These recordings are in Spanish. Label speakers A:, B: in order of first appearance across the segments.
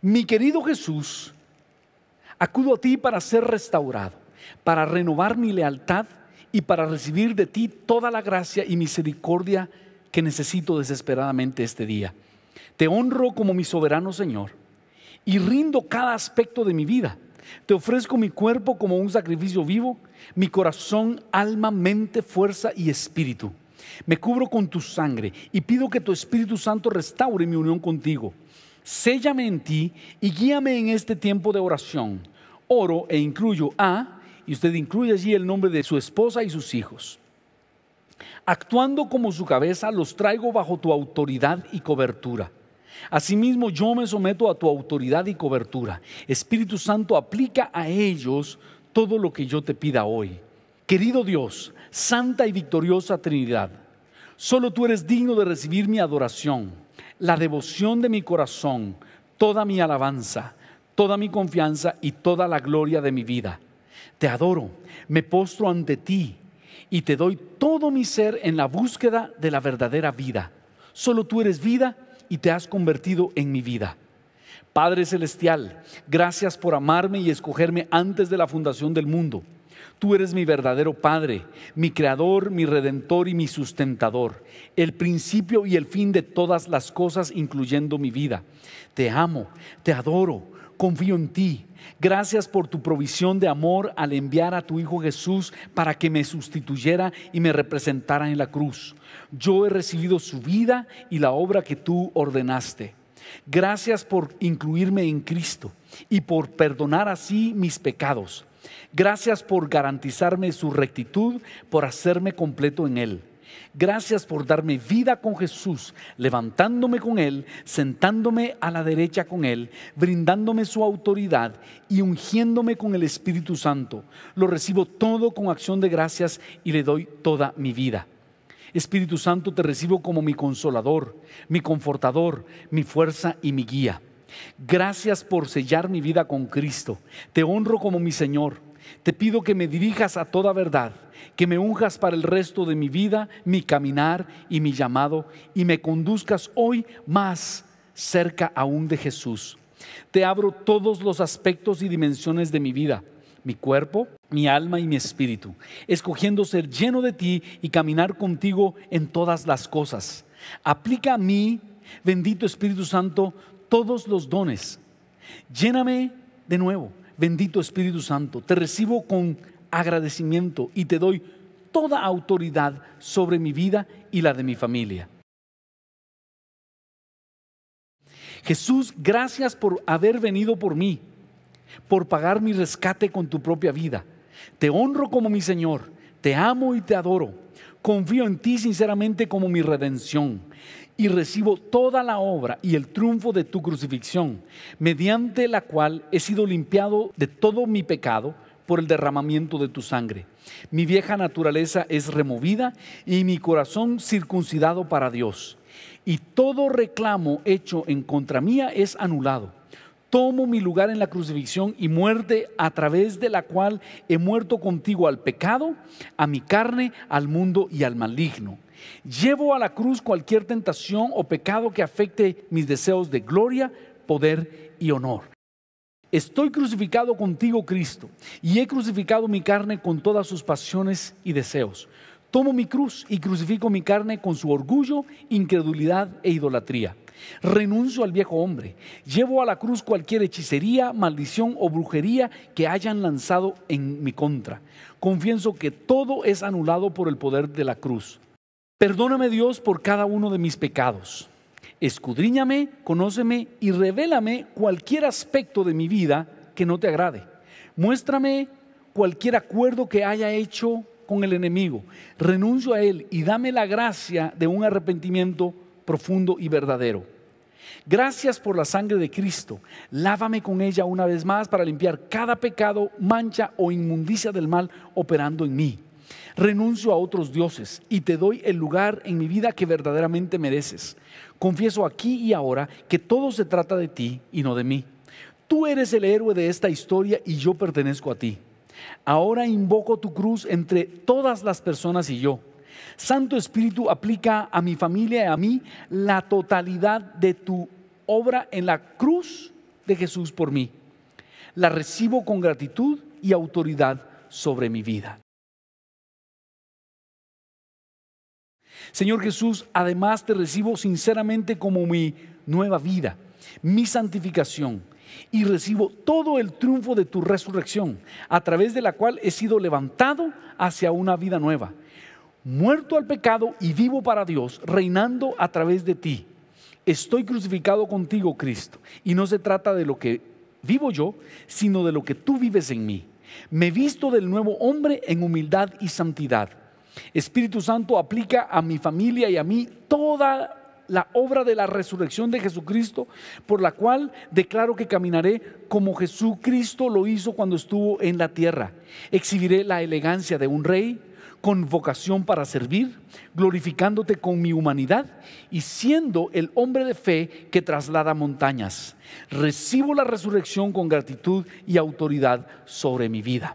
A: Mi querido Jesús, acudo a ti para ser restaurado, para renovar mi lealtad y para recibir de ti toda la gracia y misericordia que necesito desesperadamente este día. Te honro como mi soberano Señor y rindo cada aspecto de mi vida. Te ofrezco mi cuerpo como un sacrificio vivo, mi corazón, alma, mente, fuerza y espíritu. Me cubro con tu sangre y pido que tu Espíritu Santo restaure mi unión contigo. Séllame en ti y guíame en este tiempo de oración. Oro e incluyo a, y usted incluye allí el nombre de su esposa y sus hijos. Actuando como su cabeza, los traigo bajo tu autoridad y cobertura. Asimismo, yo me someto a tu autoridad y cobertura. Espíritu Santo, aplica a ellos todo lo que yo te pida hoy. Querido Dios, Santa y Victoriosa Trinidad, solo tú eres digno de recibir mi adoración la devoción de mi corazón, toda mi alabanza, toda mi confianza y toda la gloria de mi vida. Te adoro, me postro ante ti y te doy todo mi ser en la búsqueda de la verdadera vida. Solo tú eres vida y te has convertido en mi vida. Padre Celestial, gracias por amarme y escogerme antes de la fundación del mundo. Tú eres mi verdadero Padre, mi Creador, mi Redentor y mi Sustentador, el principio y el fin de todas las cosas, incluyendo mi vida. Te amo, te adoro, confío en ti. Gracias por tu provisión de amor al enviar a tu Hijo Jesús para que me sustituyera y me representara en la cruz. Yo he recibido su vida y la obra que tú ordenaste. Gracias por incluirme en Cristo y por perdonar así mis pecados. Gracias por garantizarme su rectitud, por hacerme completo en Él. Gracias por darme vida con Jesús, levantándome con Él, sentándome a la derecha con Él, brindándome su autoridad y ungiéndome con el Espíritu Santo. Lo recibo todo con acción de gracias y le doy toda mi vida. Espíritu Santo, te recibo como mi consolador, mi confortador, mi fuerza y mi guía. Gracias por sellar mi vida con Cristo. Te honro como mi Señor. Te pido que me dirijas a toda verdad, que me unjas para el resto de mi vida, mi caminar y mi llamado, y me conduzcas hoy más cerca aún de Jesús. Te abro todos los aspectos y dimensiones de mi vida, mi cuerpo, mi alma y mi espíritu, escogiendo ser lleno de ti y caminar contigo en todas las cosas. Aplica a mí, bendito Espíritu Santo, todos los dones. Lléname de nuevo, bendito Espíritu Santo. Te recibo con agradecimiento y te doy toda autoridad sobre mi vida y la de mi familia. Jesús, gracias por haber venido por mí, por pagar mi rescate con tu propia vida. Te honro como mi Señor, te amo y te adoro. Confío en ti sinceramente como mi redención y recibo toda la obra y el triunfo de tu crucifixión, mediante la cual he sido limpiado de todo mi pecado por el derramamiento de tu sangre. Mi vieja naturaleza es removida y mi corazón circuncidado para Dios. Y todo reclamo hecho en contra mía es anulado. Tomo mi lugar en la crucifixión y muerte a través de la cual he muerto contigo al pecado, a mi carne, al mundo y al maligno. Llevo a la cruz cualquier tentación o pecado que afecte mis deseos de gloria, poder y honor. Estoy crucificado contigo, Cristo, y he crucificado mi carne con todas sus pasiones y deseos. Tomo mi cruz y crucifico mi carne con su orgullo, incredulidad e idolatría. Renuncio al viejo hombre. Llevo a la cruz cualquier hechicería, maldición o brujería que hayan lanzado en mi contra. Confieso que todo es anulado por el poder de la cruz. Perdóname Dios por cada uno de mis pecados. Escudriñame, conóceme y revélame cualquier aspecto de mi vida que no te agrade. Muéstrame cualquier acuerdo que haya hecho con el enemigo. Renuncio a él y dame la gracia de un arrepentimiento profundo y verdadero. Gracias por la sangre de Cristo. Lávame con ella una vez más para limpiar cada pecado, mancha o inmundicia del mal operando en mí. Renuncio a otros dioses y te doy el lugar en mi vida que verdaderamente mereces. Confieso aquí y ahora que todo se trata de ti y no de mí. Tú eres el héroe de esta historia y yo pertenezco a ti. Ahora invoco tu cruz entre todas las personas y yo. Santo Espíritu aplica a mi familia y a mí la totalidad de tu obra en la cruz de Jesús por mí. La recibo con gratitud y autoridad sobre mi vida. Señor Jesús, además te recibo sinceramente como mi nueva vida, mi santificación, y recibo todo el triunfo de tu resurrección, a través de la cual he sido levantado hacia una vida nueva, muerto al pecado y vivo para Dios, reinando a través de ti. Estoy crucificado contigo, Cristo, y no se trata de lo que vivo yo, sino de lo que tú vives en mí. Me visto del nuevo hombre en humildad y santidad Espíritu Santo aplica a mi familia y a mí toda la obra de la resurrección de Jesucristo, por la cual declaro que caminaré como Jesucristo lo hizo cuando estuvo en la tierra. Exhibiré la elegancia de un rey, con vocación para servir, glorificándote con mi humanidad y siendo el hombre de fe que traslada montañas. Recibo la resurrección con gratitud y autoridad sobre mi vida.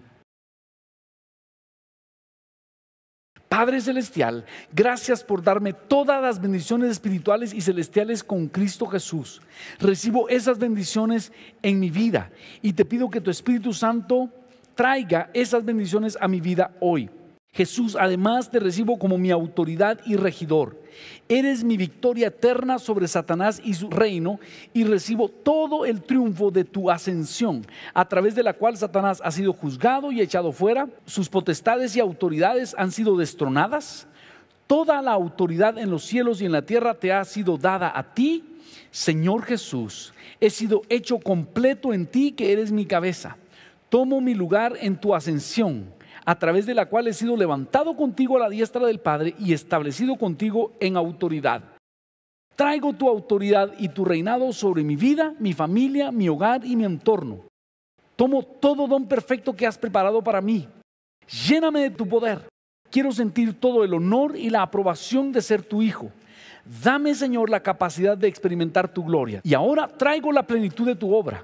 A: Padre Celestial, gracias por darme todas las bendiciones espirituales y celestiales con Cristo Jesús. Recibo esas bendiciones en mi vida y te pido que tu Espíritu Santo traiga esas bendiciones a mi vida hoy. Jesús, además te recibo como mi autoridad y regidor. Eres mi victoria eterna sobre Satanás y su reino y recibo todo el triunfo de tu ascensión, a través de la cual Satanás ha sido juzgado y echado fuera, sus potestades y autoridades han sido destronadas. Toda la autoridad en los cielos y en la tierra te ha sido dada a ti, Señor Jesús. He sido hecho completo en ti que eres mi cabeza. Tomo mi lugar en tu ascensión a través de la cual he sido levantado contigo a la diestra del Padre y establecido contigo en autoridad. Traigo tu autoridad y tu reinado sobre mi vida, mi familia, mi hogar y mi entorno. Tomo todo don perfecto que has preparado para mí. Lléname de tu poder. Quiero sentir todo el honor y la aprobación de ser tu hijo. Dame, Señor, la capacidad de experimentar tu gloria. Y ahora traigo la plenitud de tu obra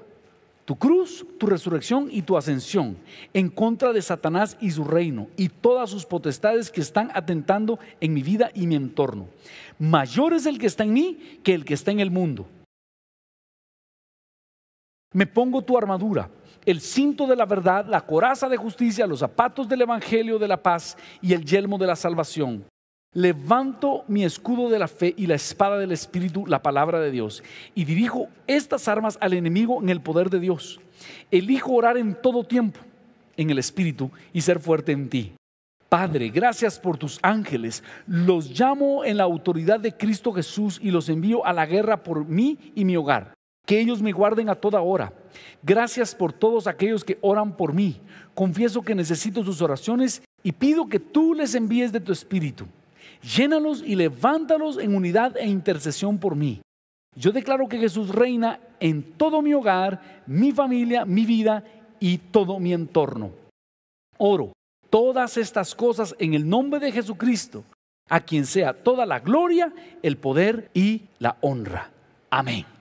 A: tu cruz, tu resurrección y tu ascensión, en contra de Satanás y su reino y todas sus potestades que están atentando en mi vida y mi entorno. Mayor es el que está en mí que el que está en el mundo. Me pongo tu armadura, el cinto de la verdad, la coraza de justicia, los zapatos del Evangelio de la paz y el yelmo de la salvación. Levanto mi escudo de la fe y la espada del Espíritu, la palabra de Dios, y dirijo estas armas al enemigo en el poder de Dios. Elijo orar en todo tiempo, en el Espíritu, y ser fuerte en ti. Padre, gracias por tus ángeles. Los llamo en la autoridad de Cristo Jesús y los envío a la guerra por mí y mi hogar. Que ellos me guarden a toda hora. Gracias por todos aquellos que oran por mí. Confieso que necesito sus oraciones y pido que tú les envíes de tu Espíritu. Llénalos y levántalos en unidad e intercesión por mí. Yo declaro que Jesús reina en todo mi hogar, mi familia, mi vida y todo mi entorno. Oro todas estas cosas en el nombre de Jesucristo, a quien sea toda la gloria, el poder y la honra. Amén.